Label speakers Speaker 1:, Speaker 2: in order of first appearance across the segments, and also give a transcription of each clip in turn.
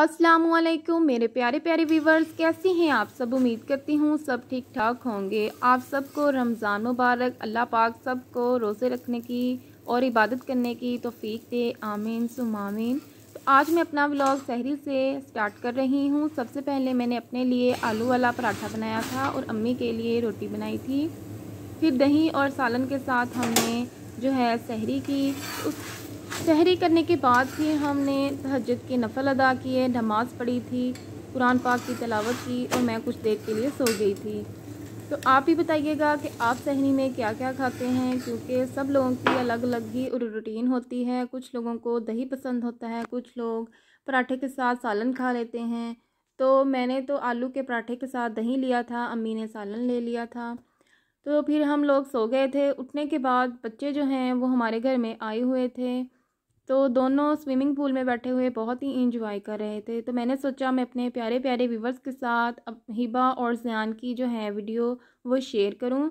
Speaker 1: असलकुम मेरे प्यारे प्यारे व्यूवर्स कैसे हैं आप सब उम्मीद करती हूँ सब ठीक ठाक होंगे आप सबको रमज़ान मुबारक अल्लाह पाक सबको रोज़े रखने की और इबादत करने की तोफ़ी दे आमीन सुमामीन तो आज मैं अपना व्लॉग सहरी से स्टार्ट कर रही हूँ सबसे पहले मैंने अपने लिए आलू वाला पराठा बनाया था और अम्मी के लिए रोटी बनाई थी फिर दही और सालन के साथ हमने जो है सहरी की उस तहरी करने के बाद फिर हमने तहजद के नफल अदा किए नमाज़ पढ़ी थी कुरान पाक की तलावत की और मैं कुछ देर के लिए सो गई थी तो आप ही बताइएगा कि आप सहनी में क्या क्या खाते हैं क्योंकि सब लोगों की अलग अलग ही रूटीन होती है कुछ लोगों को दही पसंद होता है कुछ लोग पराठे के साथ सालन खा लेते हैं तो मैंने तो आलू के पराठे के साथ दही लिया था अम्मी ने सालन ले लिया था तो फिर हम लोग सो गए थे उठने के बाद बच्चे जो हैं वो हमारे घर में आए हुए थे तो दोनों स्विमिंग पूल में बैठे हुए बहुत ही इंजॉय कर रहे थे तो मैंने सोचा मैं अपने प्यारे प्यारे व्यूवर्स के साथ अब हिबा और जयान की जो है वीडियो वो शेयर करूं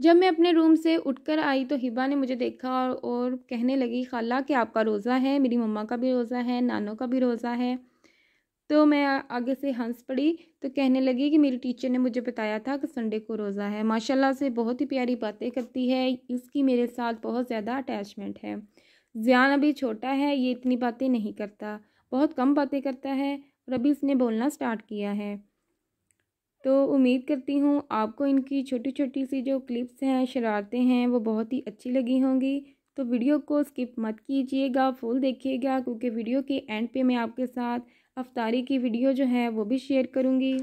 Speaker 1: जब मैं अपने रूम से उठकर आई तो हिबा ने मुझे देखा और, और कहने लगी खाला कि आपका रोज़ा है मेरी मम्मा का भी रोज़ा है नानों का भी रोज़ा है तो मैं आगे से हंस पड़ी तो कहने लगी कि मेरी टीचर ने मुझे बताया था कि संडे को रोज़ा है माशाला से बहुत ही प्यारी बातें करती है इसकी मेरे साथ बहुत ज़्यादा अटैचमेंट है जियान अभी छोटा है ये इतनी बातें नहीं करता बहुत कम बातें करता है और अभी इसने बोलना स्टार्ट किया है तो उम्मीद करती हूँ आपको इनकी छोटी छोटी सी जो क्लिप्स हैं शरारतें हैं वो बहुत ही अच्छी लगी होंगी तो वीडियो को स्किप मत कीजिएगा फुल देखिएगा क्योंकि वीडियो के एंड पे मैं आपके साथ अफ्तारी की वीडियो जो है वो भी शेयर करूँगी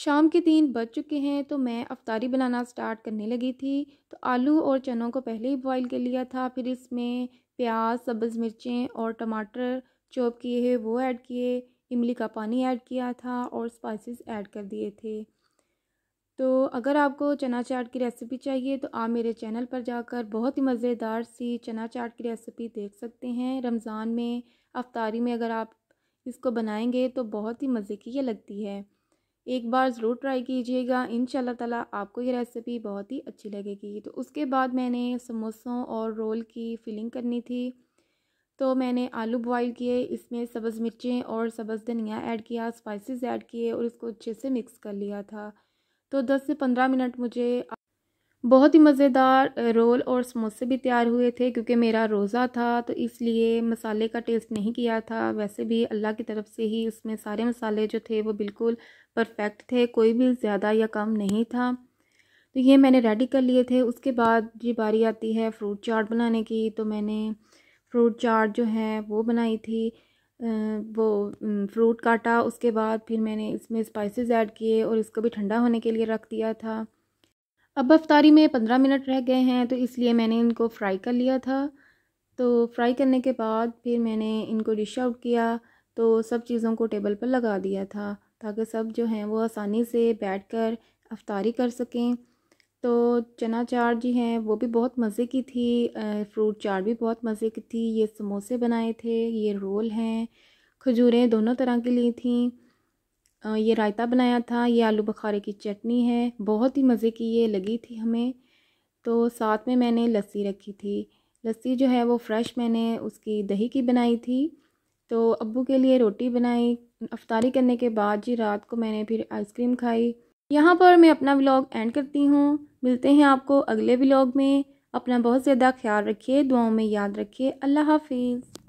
Speaker 1: शाम के तीन बज चुके हैं तो मैं अफ्तारी बनाना स्टार्ट करने लगी थी तो आलू और चनों को पहले ही बॉईल कर लिया था फिर इसमें प्याज सब्ज़ मिर्चें और टमाटर चॉप किए हैं वो ऐड किए इमली का पानी ऐड किया था और स्पाइसेस ऐड कर दिए थे तो अगर आपको चना चाट की रेसिपी चाहिए तो आप मेरे चैनल पर जाकर बहुत ही मज़ेदार सी चना चाट की रेसिपी देख सकते हैं रमज़ान में अफ्तारी में अगर आप इसको बनाएंगे तो बहुत ही मज़े की यह लगती है एक बार ज़रूर ट्राई कीजिएगा इन ताला आपको ये रेसिपी बहुत ही अच्छी लगेगी तो उसके बाद मैंने समोसों और रोल की फिलिंग करनी थी तो मैंने आलू बॉईल किए इसमें सब्ज़ मिर्चें और सब्ज़ धनिया ऐड किया स्पाइसेस ऐड किए और इसको अच्छे से मिक्स कर लिया था तो 10 से 15 मिनट मुझे बहुत ही मज़ेदार रोल और समोसे भी तैयार हुए थे क्योंकि मेरा रोज़ा था तो इसलिए मसाले का टेस्ट नहीं किया था वैसे भी अल्लाह की तरफ से ही उसमें सारे मसाले जो थे वो बिल्कुल परफेक्ट थे कोई भी ज़्यादा या कम नहीं था तो ये मैंने रेडी कर लिए थे उसके बाद जी बारी आती है फ्रूट चाट बनाने की तो मैंने फ्रूट चाट जो है वो बनाई थी वो फ्रूट काटा उसके बाद फिर मैंने इसमें स्पाइसेस ऐड किए और इसको भी ठंडा होने के लिए रख दिया था अब अफ्तारी में पंद्रह मिनट रह गए हैं तो इसलिए मैंने इनको फ्राई कर लिया था तो फ्राई करने के बाद फिर मैंने इनको डिश आउट किया तो सब चीज़ों को टेबल पर लगा दिया था ताकि सब जो हैं वो आसानी से बैठ कर अफ्तारी कर सकें तो चना चाट जी हैं वो भी बहुत मज़े की थी फ्रूट चाट भी बहुत मज़े की थी ये समोसे बनाए थे ये रोल हैं खजूरें दोनों तरह की ली थी ये रायता बनाया था ये आलू बुखारे की चटनी है बहुत ही मज़े की ये लगी थी हमें तो साथ में मैंने लस्सी रखी थी लस्सी जो है वो फ्रेश मैंने उसकी दही की बनाई थी तो अब्बू के लिए रोटी बनाई अफ्तारी करने के बाद जी रात को मैंने फिर आइसक्रीम खाई यहाँ पर मैं अपना व्लॉग एंड करती हूँ मिलते हैं आपको अगले व्लॉग में अपना बहुत ज़्यादा ख्याल रखिए दुआओं में याद रखिए अल्लाह हाफिज़